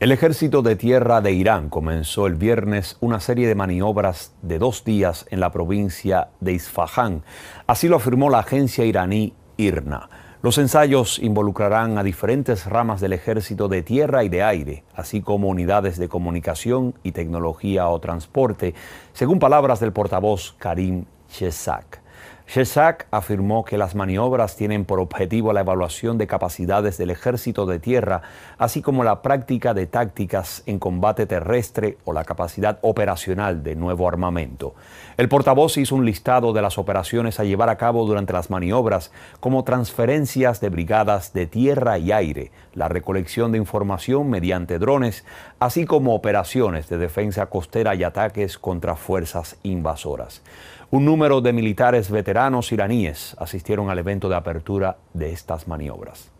El ejército de tierra de Irán comenzó el viernes una serie de maniobras de dos días en la provincia de Isfahán. Así lo afirmó la agencia iraní IRNA. Los ensayos involucrarán a diferentes ramas del ejército de tierra y de aire, así como unidades de comunicación y tecnología o transporte, según palabras del portavoz Karim Chesak. Shesak afirmó que las maniobras tienen por objetivo la evaluación de capacidades del ejército de tierra, así como la práctica de tácticas en combate terrestre o la capacidad operacional de nuevo armamento. El portavoz hizo un listado de las operaciones a llevar a cabo durante las maniobras, como transferencias de brigadas de tierra y aire, la recolección de información mediante drones, así como operaciones de defensa costera y ataques contra fuerzas invasoras. Un número de militares veteranos iraníes asistieron al evento de apertura de estas maniobras.